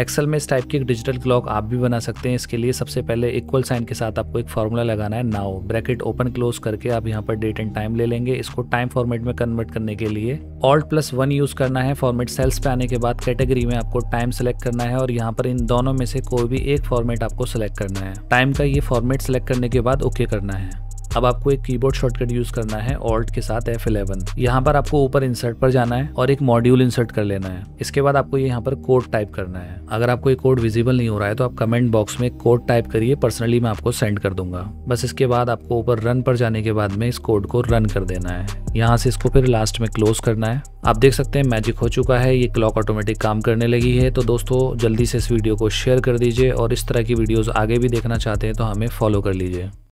Excel में इस type की एक डिजिटल क्लॉक आप भी बना सकते हैं इसके लिए सबसे पहले इक्वल साइन के साथ आपको एक फॉर्मूला लगाना है नाउ ब्रैकेट ओपन क्लोज करके आप यहाँ पर डेट एंड टाइम ले लेंगे इसको टाइम फॉर्मेट में कन्वर्ट करने के लिए ऑल्ट प्लस वन यूज करना है फॉर्मेट सेल्स पे आने के बाद कैटेगरी में आपको टाइम सेलेक्ट करना है और यहाँ पर इन दोनों में से कोई भी एक फॉर्मेट आपको सेलेक्ट करना है टाइम का ये फॉर्मेट सेलेक्ट करने के बाद ओके करना है अब आपको एक कीबोर्ड शॉर्टकट यूज करना है ऑल्ट के साथ एफ इलेवन यहाँ पर आपको ऊपर इंसर्ट पर जाना है और एक मॉड्यूल इंसर्ट कर लेना है इसके बाद आपको यहाँ पर कोड टाइप करना है अगर आपको ये कोड विजिबल नहीं हो रहा है तो आप कमेंट बॉक्स में कोड टाइप करिए पर्सनली मैं आपको सेंड कर दूंगा बस इसके बाद आपको ऊपर रन पर जाने के बाद में इस कोड को रन कर देना है यहाँ से इसको फिर लास्ट में क्लोज करना है आप देख सकते हैं मैजिक हो चुका है ये क्लॉक ऑटोमेटिक काम करने लगी है तो दोस्तों जल्दी से इस वीडियो को शेयर कर दीजिए और इस तरह की वीडियोस आगे भी देखना चाहते हैं तो हमें फॉलो कर लीजिए